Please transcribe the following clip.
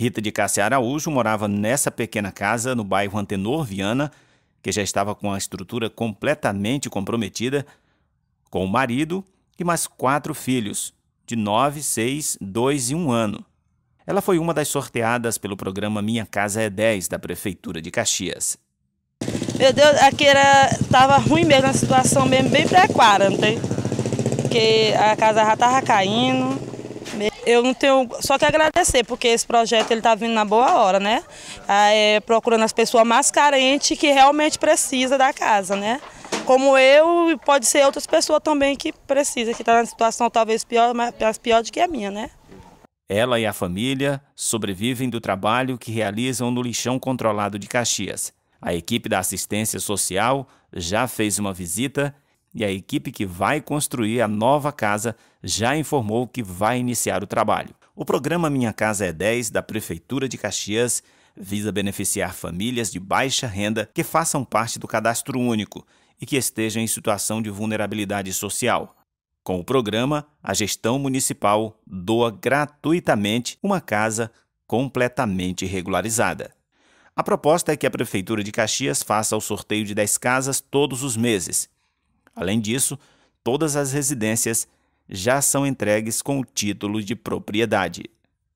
Rita de Cássia Araújo morava nessa pequena casa no bairro Antenor Viana, que já estava com a estrutura completamente comprometida, com o marido e mais quatro filhos, de nove, seis, dois e um ano. Ela foi uma das sorteadas pelo programa Minha Casa é 10 da Prefeitura de Caxias. Meu Deus, aqui era, tava ruim mesmo, a situação mesmo bem precária, não tem? Porque a casa já estava caindo, eu não tenho só que agradecer, porque esse projeto ele está vindo na boa hora, né? Ah, é, procurando as pessoas mais carentes que realmente precisa da casa, né? Como eu, e pode ser outras pessoas também que precisam, que estão tá na situação talvez pior, mas pior do que a minha, né? Ela e a família sobrevivem do trabalho que realizam no lixão controlado de Caxias. A equipe da assistência social já fez uma visita e a equipe que vai construir a nova casa já informou que vai iniciar o trabalho. O programa Minha Casa é 10 da Prefeitura de Caxias visa beneficiar famílias de baixa renda que façam parte do cadastro único e que estejam em situação de vulnerabilidade social. Com o programa, a gestão municipal doa gratuitamente uma casa completamente regularizada. A proposta é que a Prefeitura de Caxias faça o sorteio de 10 casas todos os meses Além disso, todas as residências já são entregues com o título de propriedade.